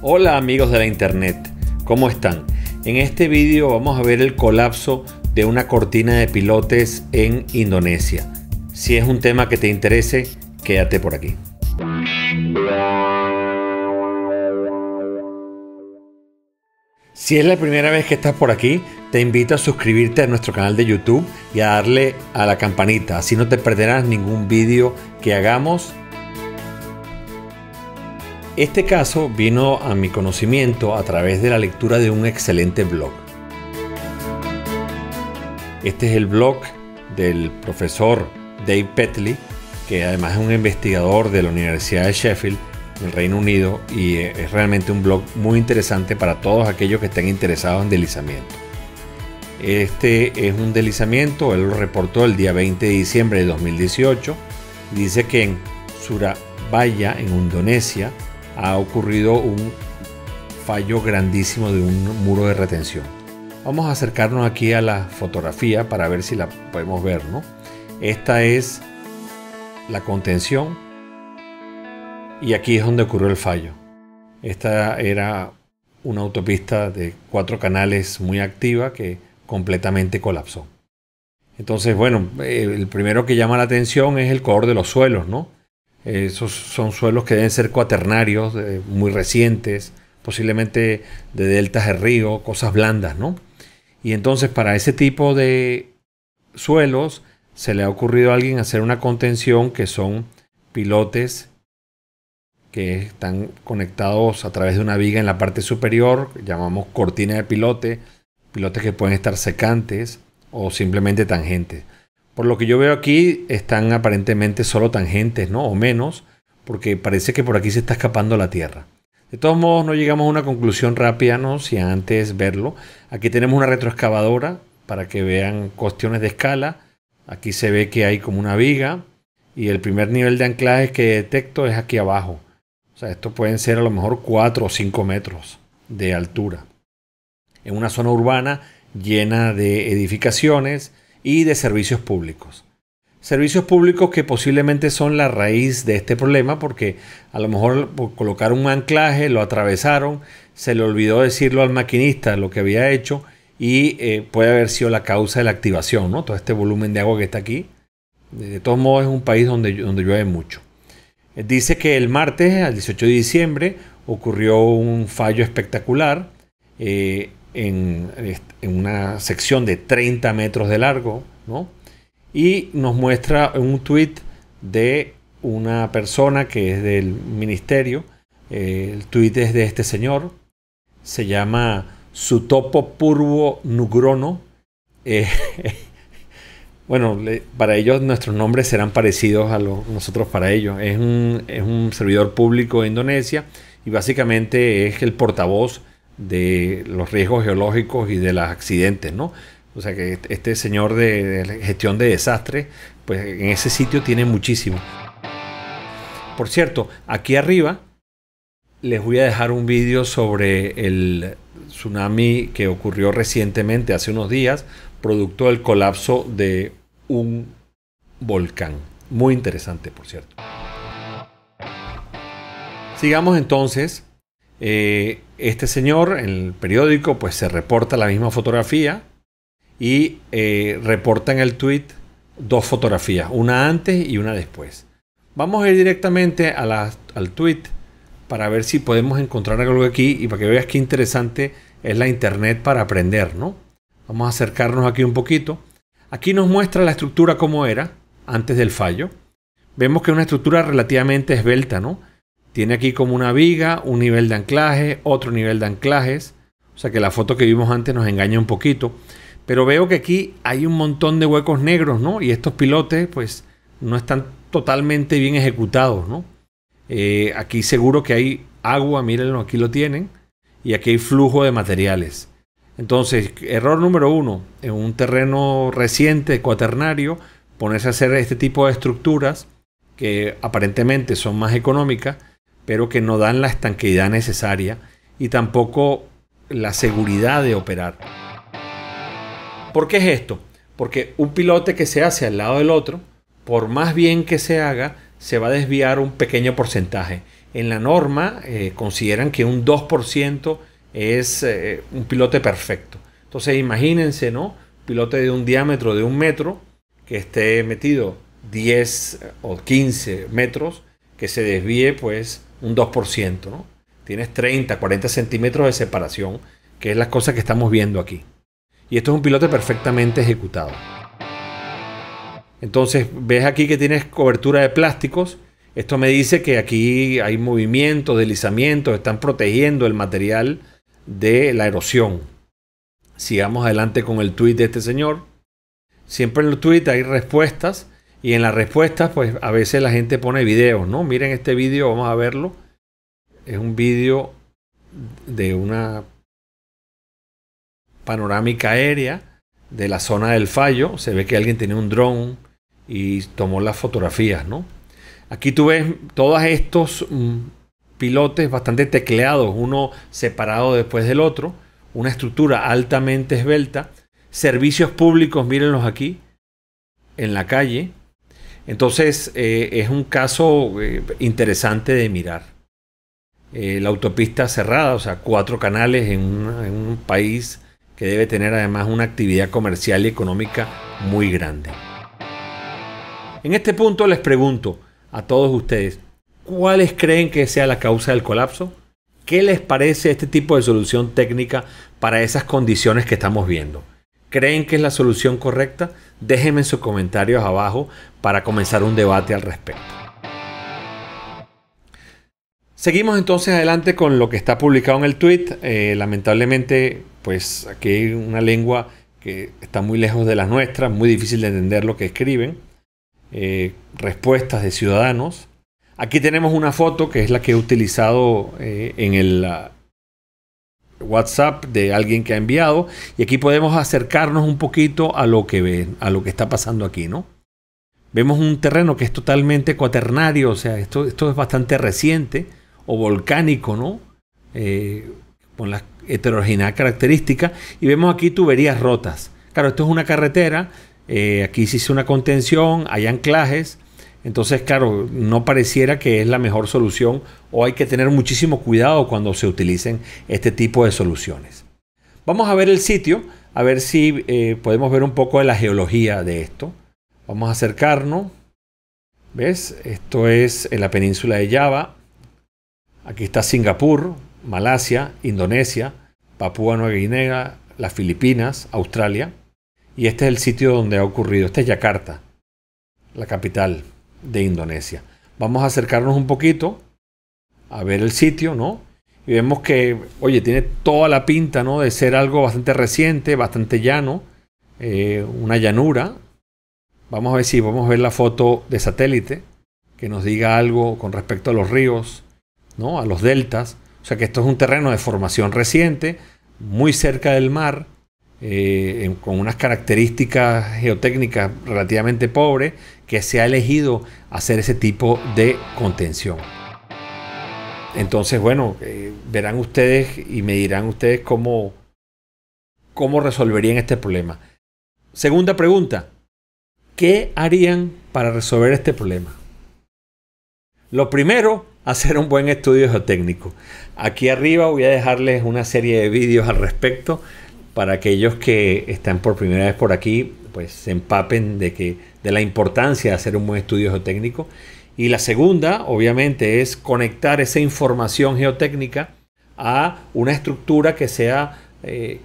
Hola amigos de la internet, ¿cómo están? En este vídeo vamos a ver el colapso de una cortina de pilotes en Indonesia. Si es un tema que te interese, quédate por aquí. Si es la primera vez que estás por aquí, te invito a suscribirte a nuestro canal de YouTube y a darle a la campanita, así no te perderás ningún vídeo que hagamos este caso vino a mi conocimiento a través de la lectura de un excelente blog. Este es el blog del profesor Dave Petley, que además es un investigador de la Universidad de Sheffield en el Reino Unido y es realmente un blog muy interesante para todos aquellos que estén interesados en deslizamiento. Este es un deslizamiento, él lo reportó el día 20 de diciembre de 2018. Dice que en Surabaya, en Indonesia, ha ocurrido un fallo grandísimo de un muro de retención. Vamos a acercarnos aquí a la fotografía para ver si la podemos ver, ¿no? Esta es la contención y aquí es donde ocurrió el fallo. Esta era una autopista de cuatro canales muy activa que completamente colapsó. Entonces, bueno, el primero que llama la atención es el color de los suelos, ¿no? Esos son suelos que deben ser cuaternarios, eh, muy recientes, posiblemente de deltas de río, cosas blandas, ¿no? Y entonces para ese tipo de suelos se le ha ocurrido a alguien hacer una contención que son pilotes que están conectados a través de una viga en la parte superior, llamamos cortina de pilote, pilotes que pueden estar secantes o simplemente tangentes. Por lo que yo veo aquí, están aparentemente solo tangentes, ¿no? O menos, porque parece que por aquí se está escapando la Tierra. De todos modos, no llegamos a una conclusión rápida, ¿no? Si antes verlo. Aquí tenemos una retroexcavadora para que vean cuestiones de escala. Aquí se ve que hay como una viga y el primer nivel de anclaje que detecto es aquí abajo. O sea, esto pueden ser a lo mejor 4 o 5 metros de altura. En una zona urbana llena de edificaciones, y de servicios públicos. Servicios públicos que posiblemente son la raíz de este problema porque a lo mejor colocaron un anclaje lo atravesaron, se le olvidó decirlo al maquinista lo que había hecho y eh, puede haber sido la causa de la activación, ¿no? Todo este volumen de agua que está aquí. De todos modos es un país donde, donde llueve mucho. Eh, dice que el martes, al 18 de diciembre, ocurrió un fallo espectacular. Eh, en, una sección de 30 metros de largo, ¿no? Y nos muestra un tuit de una persona que es del ministerio. Eh, el tuit es de este señor. Se llama Sutopo Purvo Nugrono. Eh, bueno, para ellos nuestros nombres serán parecidos a los nosotros para ellos. Es un, es un servidor público de Indonesia y básicamente es el portavoz de los riesgos geológicos y de los accidentes, ¿no? O sea que este señor de, gestión de desastres, pues en ese sitio tiene muchísimo. Por cierto, aquí arriba les voy a dejar un vídeo sobre el tsunami que ocurrió recientemente, hace unos días, producto del colapso de un volcán. Muy interesante, por cierto. Sigamos entonces eh, este señor, en el periódico, pues se reporta la misma fotografía y eh, reporta en el tweet dos fotografías, una antes y una después. Vamos a ir directamente a al tweet para ver si podemos encontrar algo aquí y para que veas qué interesante es la internet para aprender, ¿no? Vamos a acercarnos aquí un poquito. Aquí nos muestra la estructura como era antes del fallo. Vemos que es una estructura relativamente esbelta, ¿no? Tiene aquí como una viga, un nivel de anclaje, otro nivel de anclajes. O sea que la foto que vimos antes nos engaña un poquito. Pero veo que aquí hay un montón de huecos negros, ¿no? Y estos pilotes, pues, no están totalmente bien ejecutados, ¿no? Eh, aquí seguro que hay agua, mírenlo, aquí lo tienen. Y aquí hay flujo de materiales. Entonces, error número uno, en un terreno reciente, cuaternario, ponerse a hacer este tipo de estructuras que aparentemente son más económicas, pero que no dan la estanqueidad necesaria y tampoco la seguridad de operar. ¿Por qué es esto? Porque un pilote que se hace al lado del otro, por más bien que se haga, se va a desviar un pequeño porcentaje. En la norma eh, consideran que un 2% es eh, un pilote perfecto. Entonces imagínense, ¿no? Pilote de un diámetro de un metro que esté metido 10 o 15 metros, que se desvíe pues un 2%, ¿no? Tienes 30, 40 centímetros de separación, que es la cosa que estamos viendo aquí. Y esto es un pilote perfectamente ejecutado. Entonces, ves aquí que tienes cobertura de plásticos. Esto me dice que aquí hay movimientos, deslizamientos, están protegiendo el material de la erosión. Sigamos adelante con el tweet de este señor. Siempre en el tweet hay respuestas y en las respuestas, pues a veces la gente pone videos, ¿no? Miren este vídeo, vamos a verlo. Es un vídeo de una panorámica aérea de la zona del fallo. Se ve que alguien tenía un dron y tomó las fotografías, ¿no? Aquí tú ves todos estos mm, pilotes bastante tecleados, uno separado después del otro, una estructura altamente esbelta, servicios públicos, mírenlos aquí, en la calle, entonces, eh, es un caso eh, interesante de mirar. Eh, la autopista cerrada, o sea, cuatro canales en un país que debe tener además una actividad comercial y económica muy grande. En este punto les pregunto a todos ustedes, ¿cuáles creen que sea la causa del colapso? ¿Qué les parece este tipo de solución técnica para esas condiciones que estamos viendo? ¿Creen que es la solución correcta? Déjenme sus comentarios abajo para comenzar un debate al respecto. Seguimos entonces adelante con lo que está publicado en el tweet. Eh, lamentablemente, pues aquí hay una lengua que está muy lejos de las nuestras, muy difícil de entender lo que escriben. Eh, respuestas de ciudadanos. Aquí tenemos una foto que es la que he utilizado eh, en, el, ah, WhatsApp de alguien que ha enviado y aquí podemos acercarnos un poquito a lo que ven, a lo que está pasando aquí, ¿no? Vemos un terreno que es totalmente cuaternario, o sea, esto, esto es bastante reciente o volcánico, ¿no? Eh, con la heterogeneidad característica y vemos aquí tuberías rotas. Claro, esto es una carretera, eh, aquí se hizo una contención, hay anclajes, entonces, claro, no pareciera que es la mejor solución o hay que tener muchísimo cuidado cuando se utilicen este tipo de soluciones. Vamos a ver el sitio, a ver si eh, podemos ver un poco de la geología de esto. Vamos a acercarnos. ¿Ves? Esto es en la península de Java. Aquí está Singapur, Malasia, Indonesia, Papúa Nueva Guinea, las Filipinas, Australia. Y este es el sitio donde ha ocurrido. Esta es Yakarta, la capital de Indonesia. Vamos a acercarnos un poquito a ver el sitio, ¿no? Y vemos que, oye, tiene toda la pinta, ¿no? De ser algo bastante reciente, bastante llano, eh, una llanura. Vamos a ver si vamos a ver la foto de satélite que nos diga algo con respecto a los ríos, ¿no? A los deltas. O sea que esto es un terreno de formación reciente, muy cerca del mar, eh, con unas características geotécnicas relativamente pobres que se ha elegido hacer ese tipo de contención. Entonces, bueno, eh, verán ustedes y me dirán ustedes cómo, cómo resolverían este problema. Segunda pregunta, ¿qué harían para resolver este problema? Lo primero, hacer un buen estudio geotécnico. Aquí arriba voy a dejarles una serie de vídeos al respecto para aquellos que están por primera vez por aquí, pues se empapen de que de la importancia de hacer un buen estudio geotécnico. Y la segunda, obviamente, es conectar esa información geotécnica a una estructura que sea eh,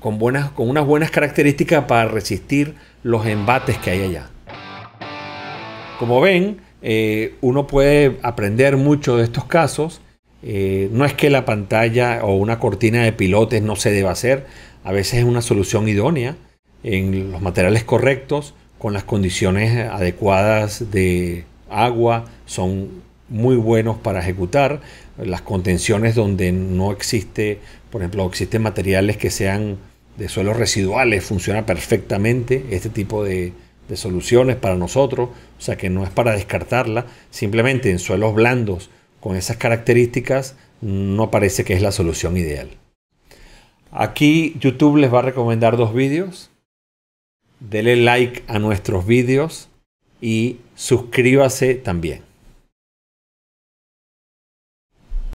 con, buenas, con unas buenas características para resistir los embates que hay allá. Como ven, eh, uno puede aprender mucho de estos casos. Eh, no es que la pantalla o una cortina de pilotes no se deba hacer, a veces es una solución idónea en los materiales correctos con las condiciones adecuadas de agua, son muy buenos para ejecutar. Las contenciones donde no existe, por ejemplo, existen materiales que sean de suelos residuales, funciona perfectamente este tipo de, soluciones para nosotros, o sea que no es para descartarla, simplemente en suelos blandos con esas características no parece que es la solución ideal. Aquí YouTube les va a recomendar dos vídeos dele like a nuestros vídeos y suscríbase también.